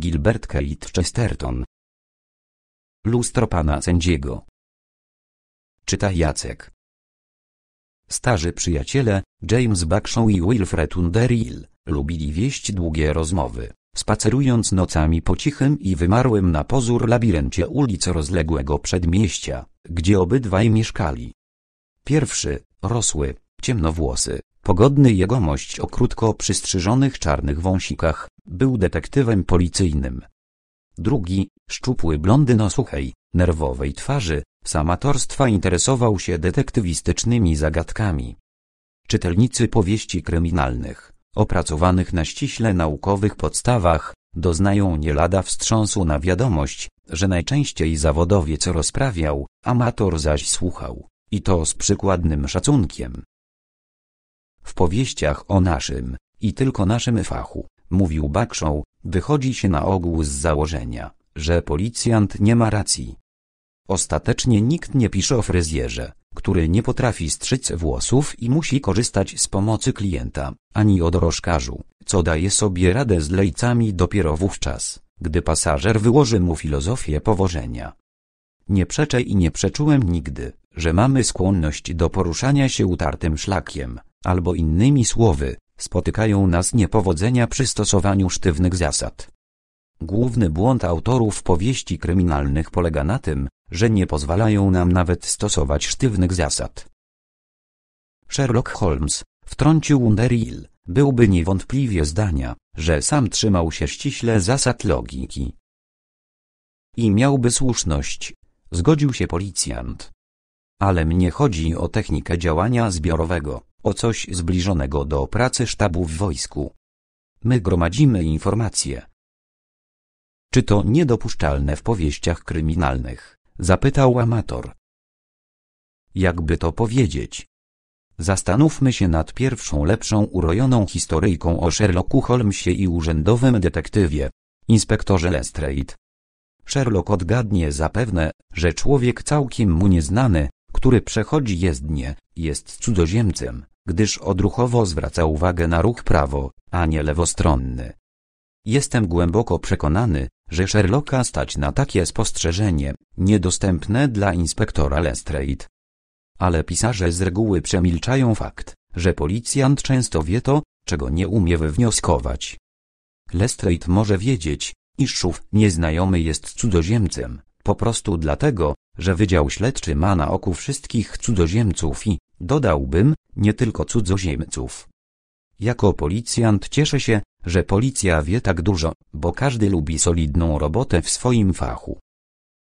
Gilbert Keith Chesterton. Lustro pana sędziego. Czyta Jacek. Starzy przyjaciele, James Bakshaw i Wilfred Underhill, lubili wieść długie rozmowy, spacerując nocami po cichym i wymarłym na pozór labiryncie ulic rozległego przedmieścia, gdzie obydwaj mieszkali. Pierwszy, rosły, Ciemnowłosy, pogodny jegomość o krótko przystrzyżonych czarnych wąsikach, był detektywem policyjnym. Drugi, szczupły blondyn o suchej, nerwowej twarzy, z amatorstwa interesował się detektywistycznymi zagadkami. Czytelnicy powieści kryminalnych, opracowanych na ściśle naukowych podstawach, doznają nie lada wstrząsu na wiadomość, że najczęściej zawodowiec rozprawiał, amator zaś słuchał, i to z przykładnym szacunkiem w powieściach o naszym i tylko naszym fachu, mówił Bakszą, wychodzi się na ogół z założenia, że policjant nie ma racji. Ostatecznie nikt nie pisze o fryzjerze, który nie potrafi strzyc włosów i musi korzystać z pomocy klienta, ani o dorożkarzu, co daje sobie radę z lejcami dopiero wówczas, gdy pasażer wyłoży mu filozofię powożenia. Nie przeczę i nie przeczułem nigdy, że mamy skłonność do poruszania się utartym szlakiem, albo innymi słowy, spotykają nas niepowodzenia przy stosowaniu sztywnych zasad. Główny błąd autorów powieści kryminalnych polega na tym, że nie pozwalają nam nawet stosować sztywnych zasad. Sherlock Holmes, wtrącił Underhill, byłby niewątpliwie zdania, że sam trzymał się ściśle zasad logiki. I miałby słuszność, zgodził się policjant. Ale mnie chodzi o technikę działania zbiorowego o coś zbliżonego do pracy sztabu w wojsku. My gromadzimy informacje. Czy to niedopuszczalne w powieściach kryminalnych? Zapytał amator. Jakby to powiedzieć? Zastanówmy się nad pierwszą lepszą urojoną historyjką o Sherlocku Holmesie i urzędowym detektywie, inspektorze Lestrade. Sherlock odgadnie zapewne, że człowiek całkiem mu nieznany, który przechodzi jezdnie, jest cudzoziemcem gdyż odruchowo zwraca uwagę na ruch prawo, a nie lewostronny. Jestem głęboko przekonany, że Sherlocka stać na takie spostrzeżenie, niedostępne dla inspektora Lestrade. Ale pisarze z reguły przemilczają fakt, że policjant często wie to, czego nie umie wywnioskować. Lestrade może wiedzieć, iż szów nieznajomy jest cudzoziemcem, po prostu dlatego, że Wydział Śledczy ma na oku wszystkich cudzoziemców i, dodałbym, nie tylko cudzoziemców. Jako policjant cieszę się, że policja wie tak dużo, bo każdy lubi solidną robotę w swoim fachu.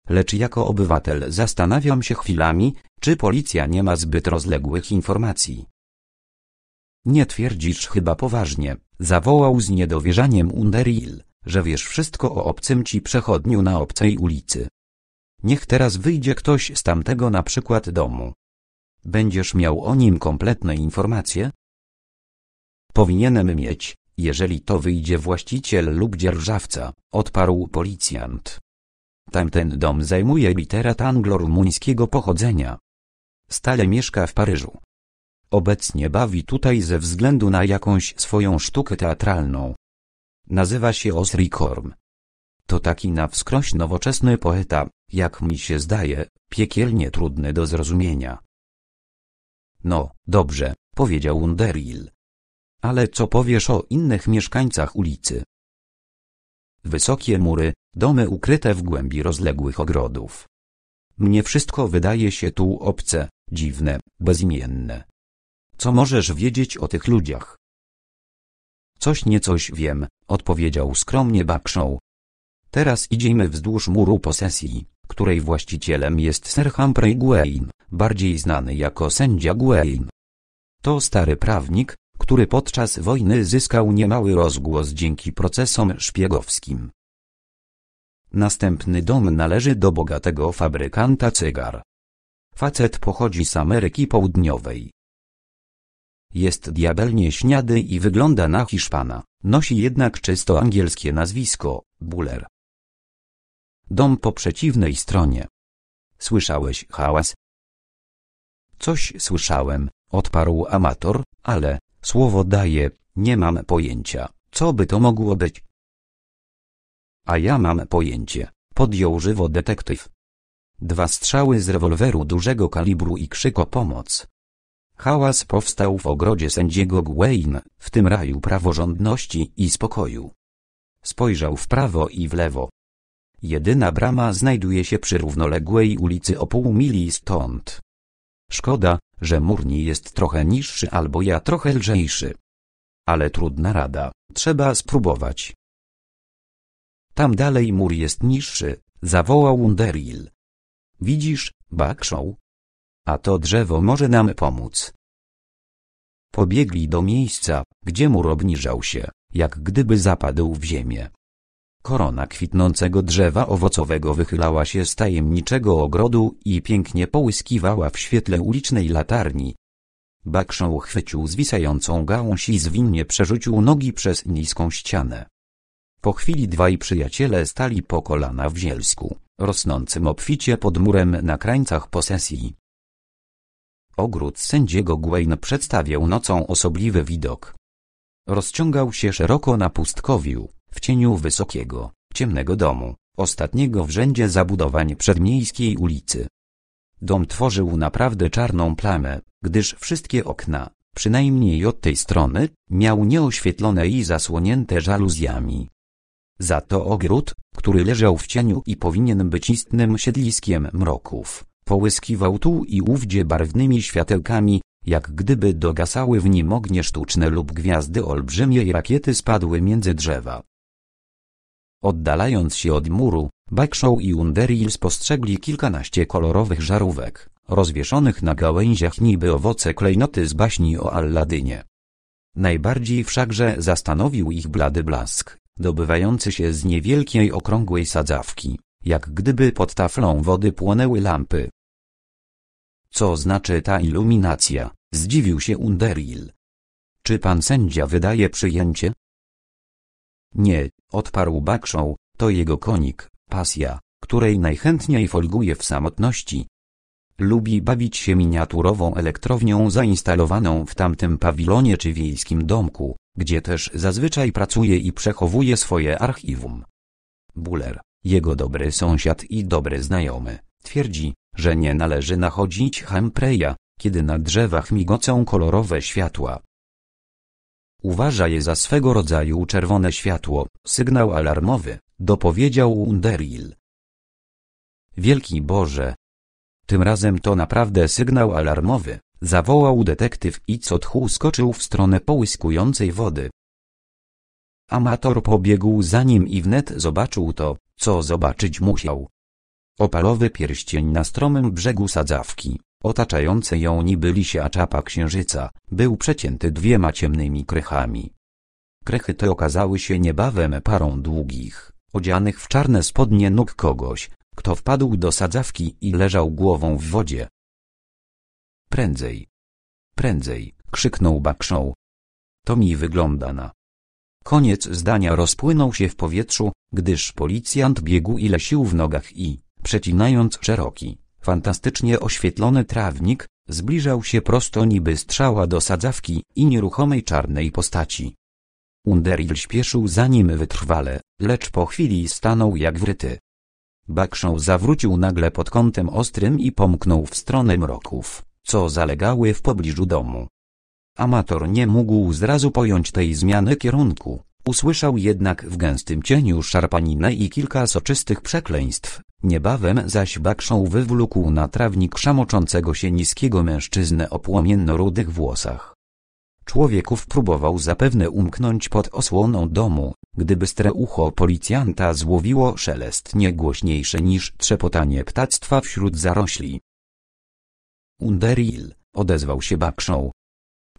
Lecz jako obywatel zastanawiam się chwilami, czy policja nie ma zbyt rozległych informacji. Nie twierdzisz chyba poważnie, zawołał z niedowierzaniem Underhill, że wiesz wszystko o obcym ci przechodniu na obcej ulicy. Niech teraz wyjdzie ktoś z tamtego na przykład domu. Będziesz miał o nim kompletne informacje? Powinienem mieć, jeżeli to wyjdzie właściciel lub dzierżawca, odparł policjant. Tamten dom zajmuje literat anglo-rumuńskiego pochodzenia. Stale mieszka w Paryżu. Obecnie bawi tutaj ze względu na jakąś swoją sztukę teatralną. Nazywa się Osri Korm. To taki na wskroś nowoczesny poeta, jak mi się zdaje, piekielnie trudny do zrozumienia. No, dobrze, powiedział Underhill. Ale co powiesz o innych mieszkańcach ulicy? Wysokie mury, domy ukryte w głębi rozległych ogrodów. Mnie wszystko wydaje się tu obce, dziwne, bezimienne. Co możesz wiedzieć o tych ludziach? Coś niecoś wiem, odpowiedział skromnie Bakszą. Teraz idziemy wzdłuż muru posesji, której właścicielem jest Sir Humphrey Gwain, bardziej znany jako sędzia Gwain. To stary prawnik, który podczas wojny zyskał niemały rozgłos dzięki procesom szpiegowskim. Następny dom należy do bogatego fabrykanta cygar. Facet pochodzi z Ameryki Południowej. Jest diabelnie śniady i wygląda na Hiszpana, nosi jednak czysto angielskie nazwisko, Buller dom po przeciwnej stronie. Słyszałeś hałas? Coś słyszałem, odparł amator, ale słowo daję, nie mam pojęcia, co by to mogło być. A ja mam pojęcie, podjął żywo detektyw. Dwa strzały z rewolweru dużego kalibru i krzyk o pomoc. Hałas powstał w ogrodzie sędziego Gwain, w tym raju praworządności i spokoju. Spojrzał w prawo i w lewo, Jedyna brama znajduje się przy równoległej ulicy o pół mili stąd. Szkoda, że murni jest trochę niższy albo ja trochę lżejszy. Ale trudna rada, trzeba spróbować. Tam dalej mur jest niższy, zawołał Underil. Widzisz, bakszą? A to drzewo może nam pomóc. Pobiegli do miejsca, gdzie mur obniżał się, jak gdyby zapadł w ziemię. Korona kwitnącego drzewa owocowego wychylała się z tajemniczego ogrodu i pięknie połyskiwała w świetle ulicznej latarni. Bakszą chwycił zwisającą gałąź i zwinnie przerzucił nogi przez niską ścianę. Po chwili dwaj przyjaciele stali po kolana w zielsku, rosnącym obficie pod murem na krańcach posesji. Ogród sędziego Gwain przedstawiał nocą osobliwy widok. Rozciągał się szeroko na pustkowiu, w cieniu wysokiego, ciemnego domu, ostatniego w rzędzie zabudowań przedmiejskiej ulicy. Dom tworzył naprawdę czarną plamę, gdyż wszystkie okna, przynajmniej od tej strony, miał nieoświetlone i zasłonięte żaluzjami. Za to ogród, który leżał w cieniu i powinien być istnym siedliskiem mroków, połyskiwał tu i ówdzie barwnymi światełkami, jak gdyby dogasały w nim ognie sztuczne lub gwiazdy olbrzymie i rakiety spadły między drzewa. Oddalając się od muru, Bakshow i Underhill spostrzegli kilkanaście kolorowych żarówek, rozwieszonych na gałęziach niby owoce klejnoty z baśni o Alladynie. Najbardziej wszakże zastanowił ich blady blask, dobywający się z niewielkiej okrągłej sadzawki, jak gdyby pod taflą wody płonęły lampy. Co znaczy ta iluminacja? Zdziwił się Underhill. Czy pan sędzia wydaje przyjęcie? Nie, odparł Bakszą, to jego konik, pasja, której najchętniej folguje w samotności. Lubi bawić się miniaturową elektrownią zainstalowaną w tamtym pawilonie czy wiejskim domku, gdzie też zazwyczaj pracuje i przechowuje swoje archiwum. Buller, jego dobry sąsiad i dobry znajomy, twierdzi, że nie należy nachodzić Humpreya, kiedy na drzewach migocą kolorowe światła, Uważa je za swego rodzaju czerwone światło, sygnał alarmowy, dopowiedział Underil. Wielki Boże! Tym razem to naprawdę sygnał alarmowy, zawołał detektyw i co tchu skoczył w stronę połyskującej wody. Amator pobiegł za nim i wnet zobaczył to, co zobaczyć musiał. Opalowy pierścień na stromym brzegu sadzawki. Otaczający ją niby lisia czapa księżyca, był przecięty dwiema ciemnymi krechami. Krechy te okazały się niebawem parą długich, odzianych w czarne spodnie nóg kogoś, kto wpadł do sadzawki i leżał głową w wodzie. Prędzej! Prędzej! krzyknął Bakszą. To mi wygląda na. Koniec zdania rozpłynął się w powietrzu, gdyż policjant biegł ile sił w nogach i, przecinając szeroki, Fantastycznie oświetlony trawnik, zbliżał się prosto niby strzała do sadzawki i nieruchomej czarnej postaci. Underil śpieszył za nim wytrwale, lecz po chwili stanął jak wryty. Bakszą zawrócił nagle pod kątem ostrym i pomknął w stronę mroków, co zalegały w pobliżu domu. Amator nie mógł zrazu pojąć tej zmiany kierunku, usłyszał jednak w gęstym cieniu szarpaninę i kilka soczystych przekleństw, Niebawem zaś Bakszą wywlókł na trawnik szamoczącego się niskiego mężczyznę o płomienno-rudych włosach. Człowieków próbował zapewne umknąć pod osłoną domu, gdyby stre ucho policjanta złowiło szelest niegłośniejszy niż trzepotanie ptactwa wśród zarośli. Underil, odezwał się Bakszą.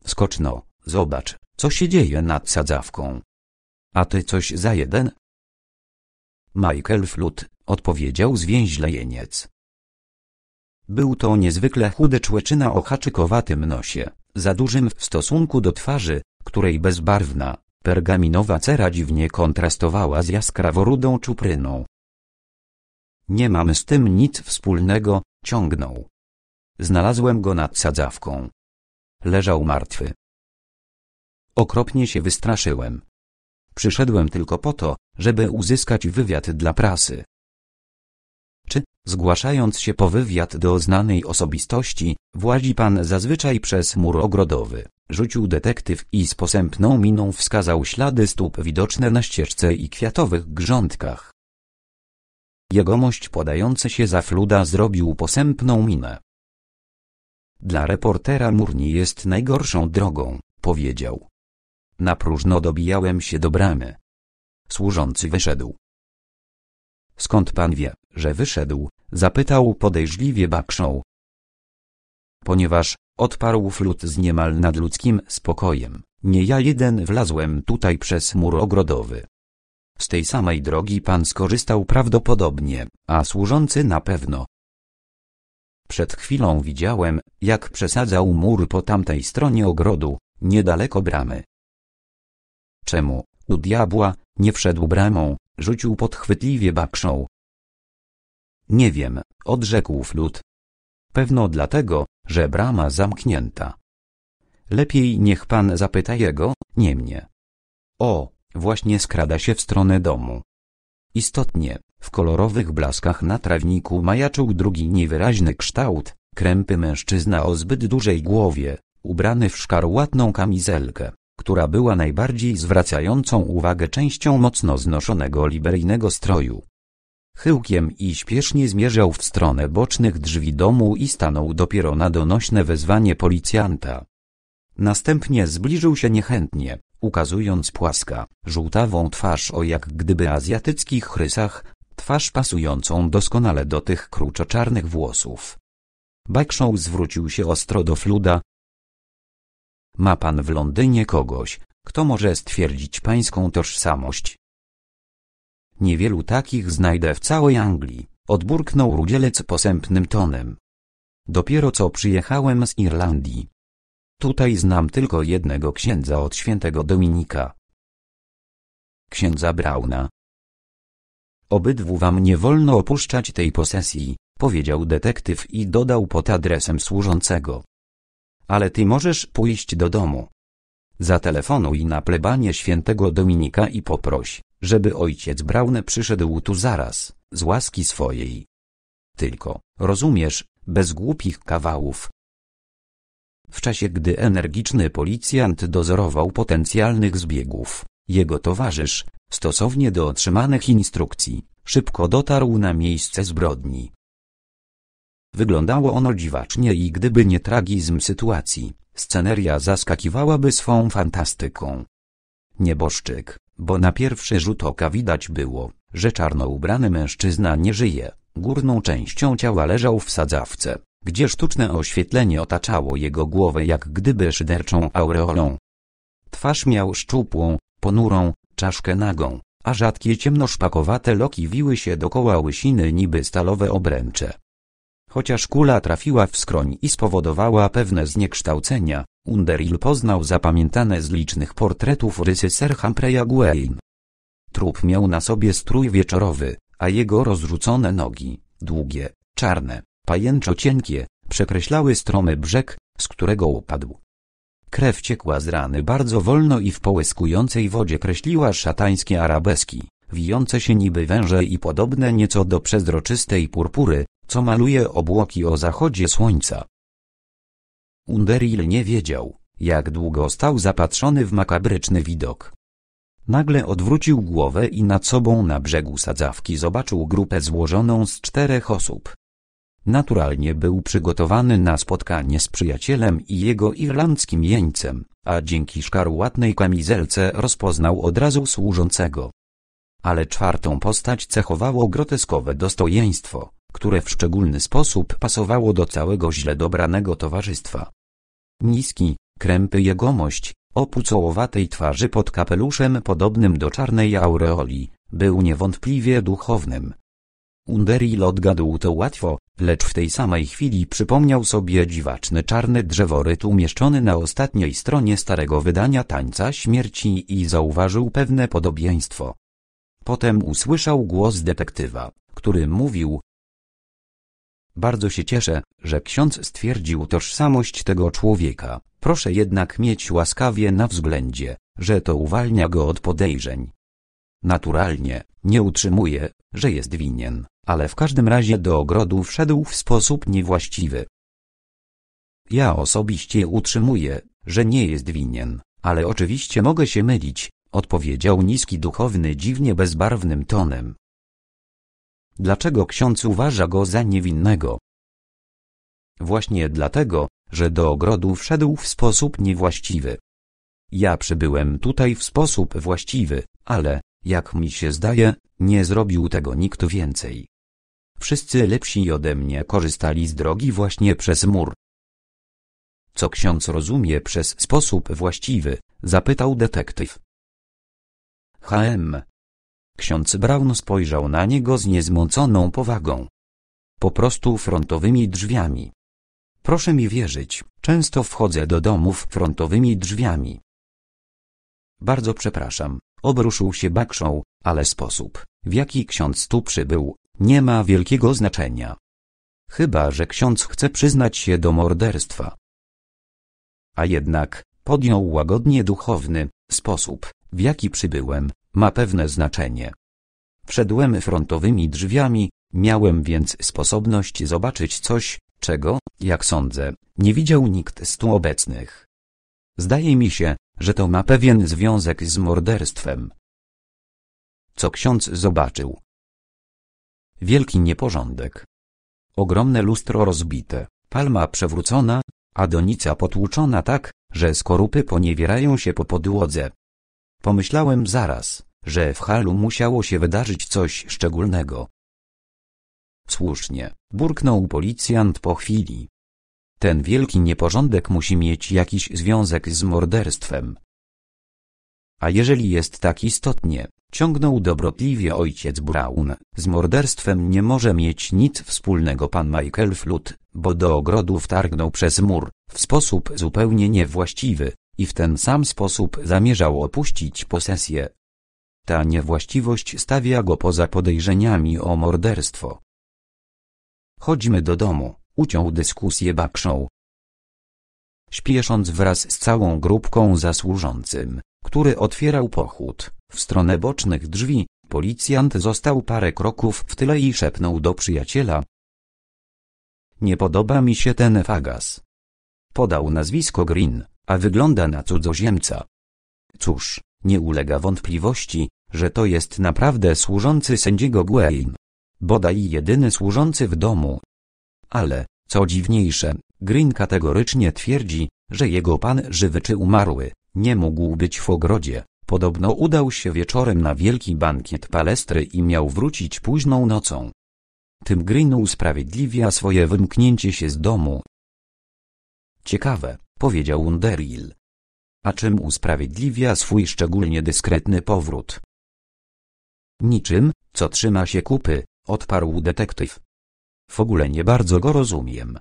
Skoczno, zobacz, co się dzieje nad sadzawką. A ty coś za jeden? Michael Flut, odpowiedział jeniec. Był to niezwykle chudy człeczyna o haczykowatym nosie, za dużym w stosunku do twarzy, której bezbarwna, pergaminowa cera dziwnie kontrastowała z jaskraworudą czupryną. Nie mam z tym nic wspólnego, ciągnął. Znalazłem go nad sadzawką. Leżał martwy. Okropnie się wystraszyłem. Przyszedłem tylko po to, żeby uzyskać wywiad dla prasy. Czy, zgłaszając się po wywiad do znanej osobistości, włazi pan zazwyczaj przez mur ogrodowy? Rzucił detektyw i z posępną miną wskazał ślady stóp widoczne na ścieżce i kwiatowych grządkach. Jegomość podający się za fluda zrobił posępną minę. Dla reportera mur nie jest najgorszą drogą, powiedział. Na próżno dobijałem się do bramy. Służący wyszedł. Skąd pan wie, że wyszedł? zapytał podejrzliwie bakszą. Ponieważ, odparł flut z niemal nadludzkim spokojem, nie ja jeden wlazłem tutaj przez mur ogrodowy. Z tej samej drogi pan skorzystał prawdopodobnie, a służący na pewno. Przed chwilą widziałem, jak przesadzał mur po tamtej stronie ogrodu, niedaleko bramy. Czemu, u diabła, nie wszedł bramą, rzucił podchwytliwie bakszą. Nie wiem, odrzekł Flut. Pewno dlatego, że brama zamknięta. Lepiej niech pan zapyta jego, nie mnie. O, właśnie skrada się w stronę domu. Istotnie, w kolorowych blaskach na trawniku majaczył drugi niewyraźny kształt, krępy mężczyzna o zbyt dużej głowie, ubrany w szkarłatną kamizelkę która była najbardziej zwracającą uwagę częścią mocno znoszonego liberyjnego stroju. Chyłkiem i śpiesznie zmierzał w stronę bocznych drzwi domu i stanął dopiero na donośne wezwanie policjanta. Następnie zbliżył się niechętnie, ukazując płaska, żółtawą twarz o jak gdyby azjatyckich rysach, twarz pasującą doskonale do tych kruczoczarnych włosów. Bakshow zwrócił się ostro do Fluda, ma pan w Londynie kogoś, kto może stwierdzić pańską tożsamość? Niewielu takich znajdę w całej Anglii, odburknął rudzielec posępnym tonem. Dopiero co przyjechałem z Irlandii. Tutaj znam tylko jednego księdza od świętego Dominika. Księdza Brauna. Obydwu wam nie wolno opuszczać tej posesji, powiedział detektyw i dodał pod adresem służącego ale ty możesz pójść do domu. Zatelefonuj na plebanie świętego Dominika i poproś, żeby ojciec Braune przyszedł tu zaraz, z łaski swojej. Tylko, rozumiesz, bez głupich kawałów. W czasie gdy energiczny policjant dozorował potencjalnych zbiegów, jego towarzysz, stosownie do otrzymanych instrukcji, szybko dotarł na miejsce zbrodni. Wyglądało ono dziwacznie i gdyby nie tragizm sytuacji, sceneria zaskakiwałaby swą fantastyką. Nieboszczyk, bo na pierwszy rzut oka widać było, że czarno ubrany mężczyzna nie żyje, górną częścią ciała leżał w sadzawce, gdzie sztuczne oświetlenie otaczało jego głowę jak gdyby szyderczą aureolą. Twarz miał szczupłą, ponurą, czaszkę nagą, a rzadkie ciemnoszpakowate loki wiły się dokoła łysiny niby stalowe obręcze. Chociaż kula trafiła w skroń i spowodowała pewne zniekształcenia, Underhill poznał zapamiętane z licznych portretów rysy Sir Humphreya Gwain. Trup miał na sobie strój wieczorowy, a jego rozrzucone nogi, długie, czarne, pajęczo cienkie, przekreślały stromy brzeg, z którego upadł. Krew ciekła z rany bardzo wolno i w połyskującej wodzie kreśliła szatańskie arabeski, wijące się niby węże i podobne nieco do przezroczystej purpury, co maluje obłoki o zachodzie słońca. Underil nie wiedział, jak długo stał zapatrzony w makabryczny widok. Nagle odwrócił głowę i nad sobą na brzegu sadzawki zobaczył grupę złożoną z czterech osób. Naturalnie był przygotowany na spotkanie z przyjacielem i jego irlandzkim jeńcem, a dzięki szkarłatnej kamizelce rozpoznał od razu służącego. Ale czwartą postać cechowało groteskowe dostojeństwo, które w szczególny sposób pasowało do całego źle dobranego towarzystwa. Niski, krępy jegomość, o pucołowatej twarzy pod kapeluszem podobnym do czarnej aureoli, był niewątpliwie duchownym. Underil odgadł to łatwo, lecz w tej samej chwili przypomniał sobie dziwaczny czarny drzeworyt umieszczony na ostatniej stronie starego wydania Tańca Śmierci i zauważył pewne podobieństwo. Potem usłyszał głos detektywa, który mówił, bardzo się cieszę, że ksiądz stwierdził tożsamość tego człowieka. Proszę jednak mieć łaskawie na względzie, że to uwalnia go od podejrzeń. Naturalnie, nie utrzymuje, że jest winien, ale w każdym razie do ogrodu wszedł w sposób niewłaściwy. Ja osobiście utrzymuję, że nie jest winien, ale oczywiście mogę się mylić, odpowiedział niski duchowny dziwnie bezbarwnym tonem. Dlaczego ksiądz uważa go za niewinnego? Właśnie dlatego, że do ogrodu wszedł w sposób niewłaściwy. Ja przybyłem tutaj w sposób właściwy, ale, jak mi się zdaje, nie zrobił tego nikt więcej. Wszyscy lepsi ode mnie korzystali z drogi właśnie przez mur. Co ksiądz rozumie przez sposób właściwy? zapytał detektyw. HM, Ksiądz Brown spojrzał na niego z niezmąconą powagą. Po prostu frontowymi drzwiami. Proszę mi wierzyć, często wchodzę do domów frontowymi drzwiami. Bardzo przepraszam, obruszył się bakszą, ale sposób, w jaki ksiądz tu przybył, nie ma wielkiego znaczenia. Chyba, że ksiądz chce przyznać się do morderstwa. A jednak, podjął łagodnie duchowny, sposób, w jaki przybyłem, ma pewne znaczenie. Wszedłem frontowymi drzwiami, miałem więc sposobność zobaczyć coś, czego, jak sądzę, nie widział nikt z tu obecnych. Zdaje mi się, że to ma pewien związek z morderstwem. Co ksiądz zobaczył? Wielki nieporządek. Ogromne lustro rozbite, palma przewrócona, a donica potłuczona tak, że skorupy poniewierają się po podłodze, Pomyślałem zaraz, że w halu musiało się wydarzyć coś szczególnego. Słusznie, burknął policjant po chwili. Ten wielki nieporządek musi mieć jakiś związek z morderstwem. A jeżeli jest tak istotnie, ciągnął dobrotliwie ojciec Brown, z morderstwem nie może mieć nic wspólnego pan Michael Flut, bo do ogrodu wtargnął przez mur, w sposób zupełnie niewłaściwy i w ten sam sposób zamierzał opuścić posesję. Ta niewłaściwość stawia go poza podejrzeniami o morderstwo. Chodźmy do domu, uciął dyskusję Bakszą. Śpiesząc wraz z całą grupką za służącym, który otwierał pochód, w stronę bocznych drzwi, policjant został parę kroków w tyle i szepnął do przyjaciela. Nie podoba mi się ten fagas. Podał nazwisko Green a wygląda na cudzoziemca. Cóż, nie ulega wątpliwości, że to jest naprawdę służący sędziego Gwain. Bodaj jedyny służący w domu. Ale, co dziwniejsze, Green kategorycznie twierdzi, że jego pan żywy czy umarły, nie mógł być w ogrodzie. Podobno udał się wieczorem na wielki bankiet palestry i miał wrócić późną nocą. Tym Green usprawiedliwia swoje wymknięcie się z domu. Ciekawe, powiedział Underhill. A czym usprawiedliwia swój szczególnie dyskretny powrót? Niczym, co trzyma się kupy, odparł detektyw. W ogóle nie bardzo go rozumiem.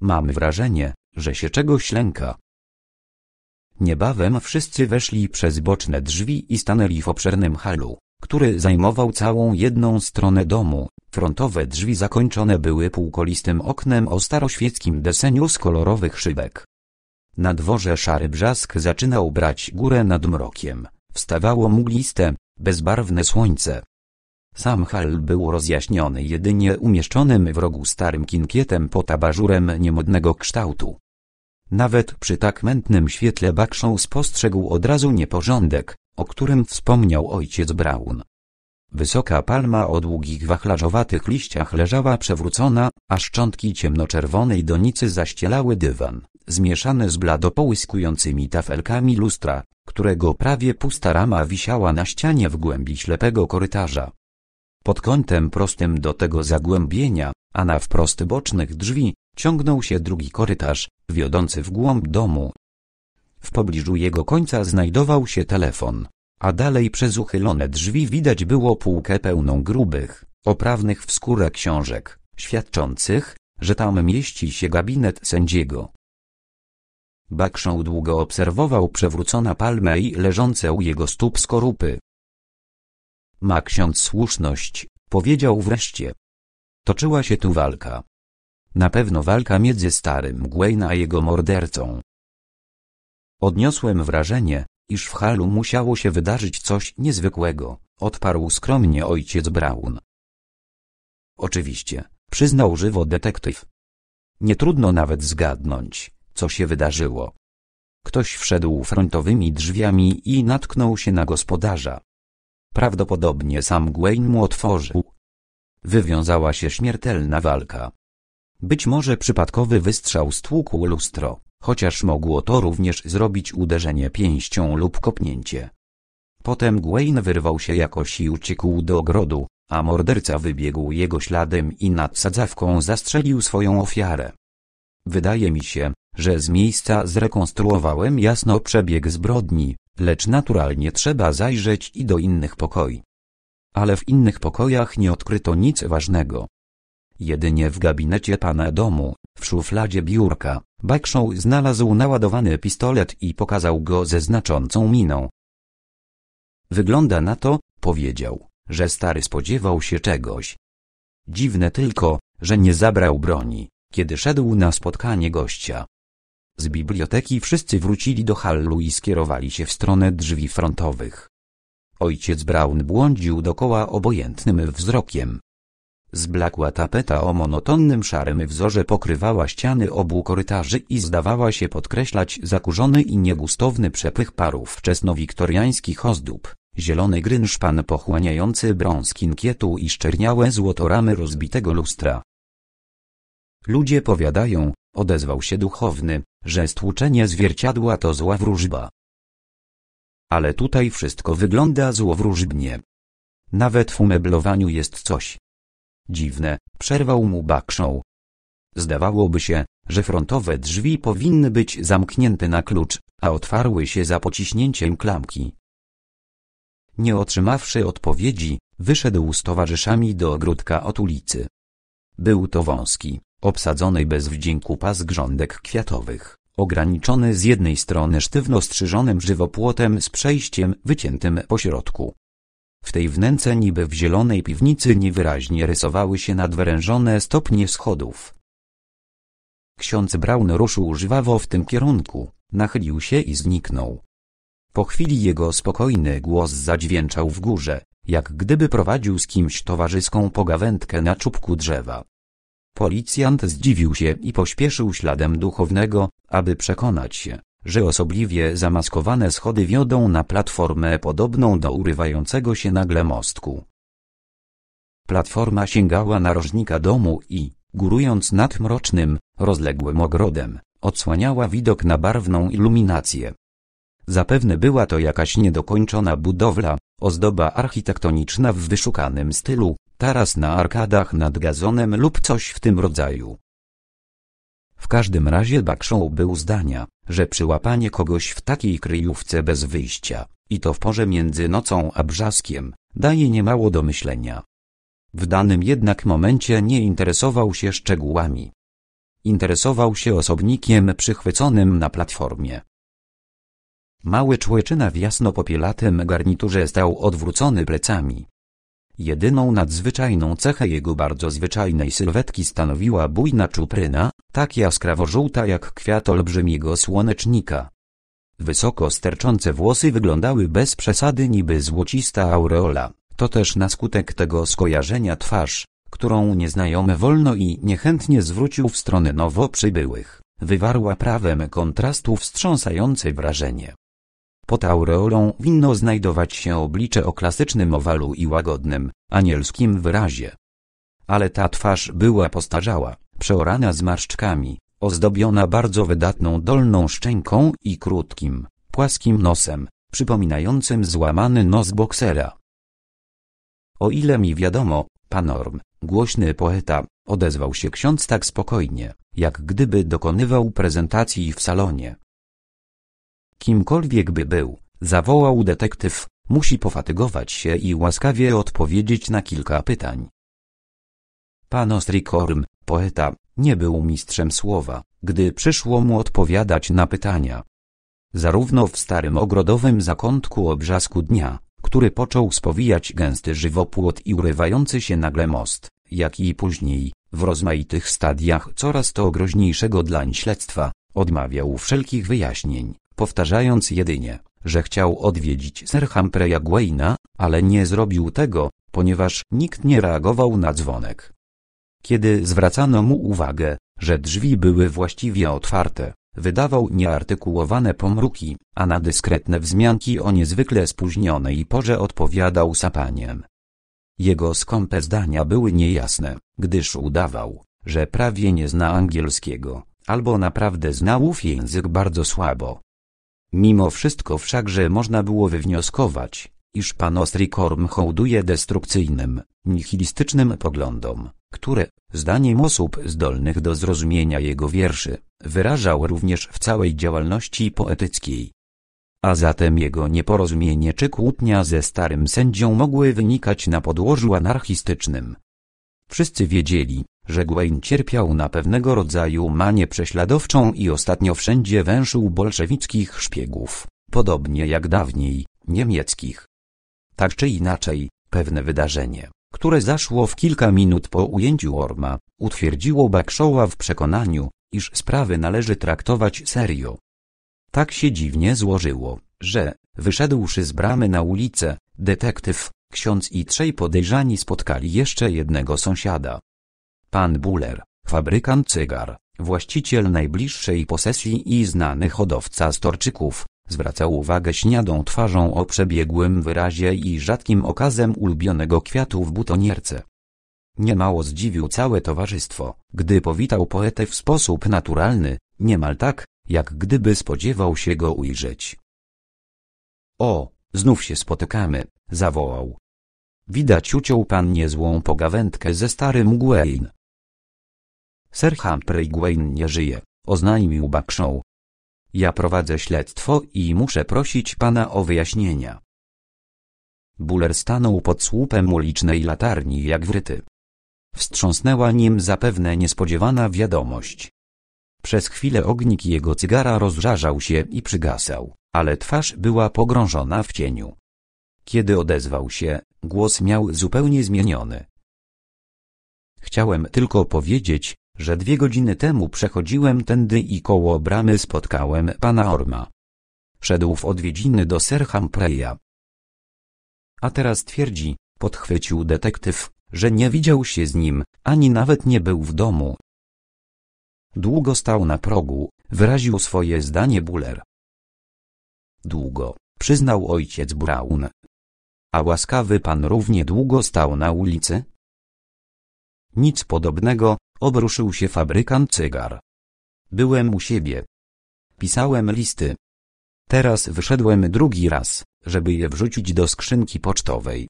Mam wrażenie, że się czegoś lęka. Niebawem wszyscy weszli przez boczne drzwi i stanęli w obszernym halu który zajmował całą jedną stronę domu. Frontowe drzwi zakończone były półkolistym oknem o staroświeckim deseniu z kolorowych szybek. Na dworze szary brzask zaczynał brać górę nad mrokiem, wstawało mgliste, bezbarwne słońce. Sam hal był rozjaśniony jedynie umieszczonym w rogu starym kinkietem pod abażurem niemodnego kształtu. Nawet przy tak mętnym świetle Bakszą spostrzegł od razu nieporządek, o którym wspomniał ojciec Braun. Wysoka palma o długich wachlarzowatych liściach leżała przewrócona, a szczątki ciemnoczerwonej donicy zaścielały dywan, zmieszany z blado połyskującymi tafelkami lustra, którego prawie pusta rama wisiała na ścianie w głębi ślepego korytarza. Pod kątem prostym do tego zagłębienia, a na wprost bocznych drzwi, ciągnął się drugi korytarz, wiodący w głąb domu, w pobliżu jego końca znajdował się telefon, a dalej przez uchylone drzwi widać było półkę pełną grubych, oprawnych w skórę książek, świadczących, że tam mieści się gabinet sędziego. Bakszą długo obserwował przewrócona palmę i leżące u jego stóp skorupy. Ma ksiądz słuszność, powiedział wreszcie. Toczyła się tu walka. Na pewno walka między starym Gwen a jego mordercą. Odniosłem wrażenie, iż w halu musiało się wydarzyć coś niezwykłego, odparł skromnie ojciec Brown. Oczywiście, przyznał żywo detektyw. Nie trudno nawet zgadnąć, co się wydarzyło. Ktoś wszedł frontowymi drzwiami i natknął się na gospodarza. Prawdopodobnie sam Gwain mu otworzył. Wywiązała się śmiertelna walka. Być może przypadkowy wystrzał stłukł lustro chociaż mogło to również zrobić uderzenie pięścią lub kopnięcie. Potem Gwain wyrwał się jakoś i uciekł do ogrodu, a morderca wybiegł jego śladem i nad sadzawką zastrzelił swoją ofiarę. Wydaje mi się, że z miejsca zrekonstruowałem jasno przebieg zbrodni, lecz naturalnie trzeba zajrzeć i do innych pokoi. Ale w innych pokojach nie odkryto nic ważnego. Jedynie w gabinecie pana domu w szufladzie biurka, Bakshow znalazł naładowany pistolet i pokazał go ze znaczącą miną. Wygląda na to, powiedział, że stary spodziewał się czegoś. Dziwne tylko, że nie zabrał broni, kiedy szedł na spotkanie gościa. Z biblioteki wszyscy wrócili do hallu i skierowali się w stronę drzwi frontowych. Ojciec Brown błądził dokoła obojętnym wzrokiem, Zblakła tapeta o monotonnym szarym wzorze pokrywała ściany obu korytarzy i zdawała się podkreślać zakurzony i niegustowny przepych parów wczesnowiktoriańskich ozdób, zielony grynszpan pochłaniający brąz kinkietu i szczerniałe złotoramy rozbitego lustra. Ludzie powiadają, odezwał się duchowny, że stłuczenie zwierciadła to zła wróżba. Ale tutaj wszystko wygląda złowróżbnie. Nawet w umeblowaniu jest coś, Dziwne, przerwał mu bakszą. Zdawałoby się, że frontowe drzwi powinny być zamknięte na klucz, a otwarły się za pociśnięciem klamki. Nie otrzymawszy odpowiedzi, wyszedł z towarzyszami do ogródka od ulicy. Był to wąski, obsadzony bez wdzięku pas grządek kwiatowych, ograniczony z jednej strony sztywno strzyżonym żywopłotem z przejściem wyciętym po środku, w tej wnęce niby w zielonej piwnicy niewyraźnie rysowały się nadwyrężone stopnie schodów. Ksiądz Braun ruszył żwawo w tym kierunku, nachylił się i zniknął. Po chwili jego spokojny głos zadźwięczał w górze, jak gdyby prowadził z kimś towarzyską pogawędkę na czubku drzewa. Policjant zdziwił się i pośpieszył śladem duchownego, aby przekonać się, że osobliwie zamaskowane schody wiodą na platformę podobną do urywającego się nagle mostku. Platforma sięgała narożnika domu i, górując nad mrocznym, rozległym ogrodem, odsłaniała widok na barwną iluminację. Zapewne była to jakaś niedokończona budowla, ozdoba architektoniczna w wyszukanym stylu, taras na arkadach nad gazonem lub coś w tym rodzaju. W każdym razie Bakshow był zdania, że przyłapanie kogoś w takiej kryjówce bez wyjścia, i to w porze między nocą a brzaskiem, daje niemało do myślenia. W danym jednak momencie nie interesował się szczegółami. Interesował się osobnikiem przychwyconym na platformie. Mały człeczyna w popielatym garniturze stał odwrócony plecami, Jedyną nadzwyczajną cechę jego bardzo zwyczajnej sylwetki stanowiła bujna czupryna, tak jaskrawo-żółta jak kwiat olbrzymiego słonecznika. Wysoko sterczące włosy wyglądały bez przesady niby złocista aureola, to też na skutek tego skojarzenia twarz, którą nieznajomy wolno i niechętnie zwrócił w stronę nowo przybyłych, wywarła prawem kontrastu wstrząsające wrażenie. Pod aureolą winno znajdować się oblicze o klasycznym owalu i łagodnym, anielskim wyrazie. Ale ta twarz była postarzała, przeorana zmarszczkami, ozdobiona bardzo wydatną dolną szczęką i krótkim, płaskim nosem, przypominającym złamany nos boksera. O ile mi wiadomo, panorm, głośny poeta, odezwał się ksiądz tak spokojnie, jak gdyby dokonywał prezentacji w salonie. Kimkolwiek by był, zawołał detektyw, musi pofatygować się i łaskawie odpowiedzieć na kilka pytań. Pan Ostrikorm, poeta, nie był mistrzem słowa, gdy przyszło mu odpowiadać na pytania. Zarówno w starym ogrodowym zakątku obrzasku dnia, który począł spowijać gęsty żywopłot i urywający się nagle most, jak i później, w rozmaitych stadiach coraz to groźniejszego dlań śledztwa, odmawiał wszelkich wyjaśnień, powtarzając jedynie, że chciał odwiedzić Sir Humphreya Gwaina, ale nie zrobił tego, ponieważ nikt nie reagował na dzwonek. Kiedy zwracano mu uwagę, że drzwi były właściwie otwarte, wydawał nieartykułowane pomruki, a na dyskretne wzmianki o niezwykle spóźnionej porze odpowiadał sapaniem. Jego skąpe zdania były niejasne, gdyż udawał, że prawie nie zna angielskiego, albo naprawdę znał ów język bardzo słabo. Mimo wszystko wszakże można było wywnioskować, iż pan Ostrikorm hołduje destrukcyjnym, nihilistycznym poglądom, które, zdaniem osób zdolnych do zrozumienia jego wierszy, wyrażał również w całej działalności poetyckiej. A zatem jego nieporozumienie czy kłótnia ze starym sędzią mogły wynikać na podłożu anarchistycznym. Wszyscy wiedzieli, że Gwain cierpiał na pewnego rodzaju manię prześladowczą i ostatnio wszędzie węszył bolszewickich szpiegów, podobnie jak dawniej, niemieckich. Tak czy inaczej, pewne wydarzenie, które zaszło w kilka minut po ujęciu Orma, utwierdziło Bakszoła w przekonaniu, iż sprawy należy traktować serio. Tak się dziwnie złożyło, że, wyszedłszy z bramy na ulicę, detektyw, ksiądz i trzej podejrzani spotkali jeszcze jednego sąsiada, Pan Buller, fabrykant cygar, właściciel najbliższej posesji i znany hodowca storczyków, zwracał uwagę śniadą twarzą o przebiegłym wyrazie i rzadkim okazem ulubionego kwiatu w butonierce. Niemało zdziwił całe towarzystwo, gdy powitał poetę w sposób naturalny, niemal tak, jak gdyby spodziewał się go ujrzeć. O, znów się spotykamy, zawołał. Widać uciął pan niezłą pogawędkę ze starym Gwain. Sir Humphrey Gwyn nie żyje, oznajmił Bakshow. Ja prowadzę śledztwo i muszę prosić pana o wyjaśnienia. Buller stanął pod słupem ulicznej latarni jak wryty. Wstrząsnęła nim zapewne niespodziewana wiadomość. Przez chwilę ognik jego cygara rozżarzał się i przygasał, ale twarz była pogrążona w cieniu. Kiedy odezwał się, głos miał zupełnie zmieniony. Chciałem tylko powiedzieć, że dwie godziny temu przechodziłem tędy i koło bramy spotkałem pana Orma. Szedł w odwiedziny do Sir Humphreya. A teraz twierdzi, podchwycił detektyw, że nie widział się z nim, ani nawet nie był w domu. Długo stał na progu, wyraził swoje zdanie Buller. Długo, przyznał ojciec Brown. A łaskawy pan równie długo stał na ulicy? Nic podobnego, Obruszył się fabrykant cygar. Byłem u siebie. Pisałem listy. Teraz wyszedłem drugi raz, żeby je wrzucić do skrzynki pocztowej.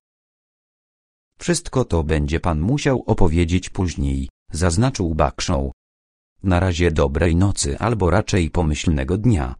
Wszystko to będzie pan musiał opowiedzieć później, zaznaczył Bakszą. Na razie dobrej nocy albo raczej pomyślnego dnia.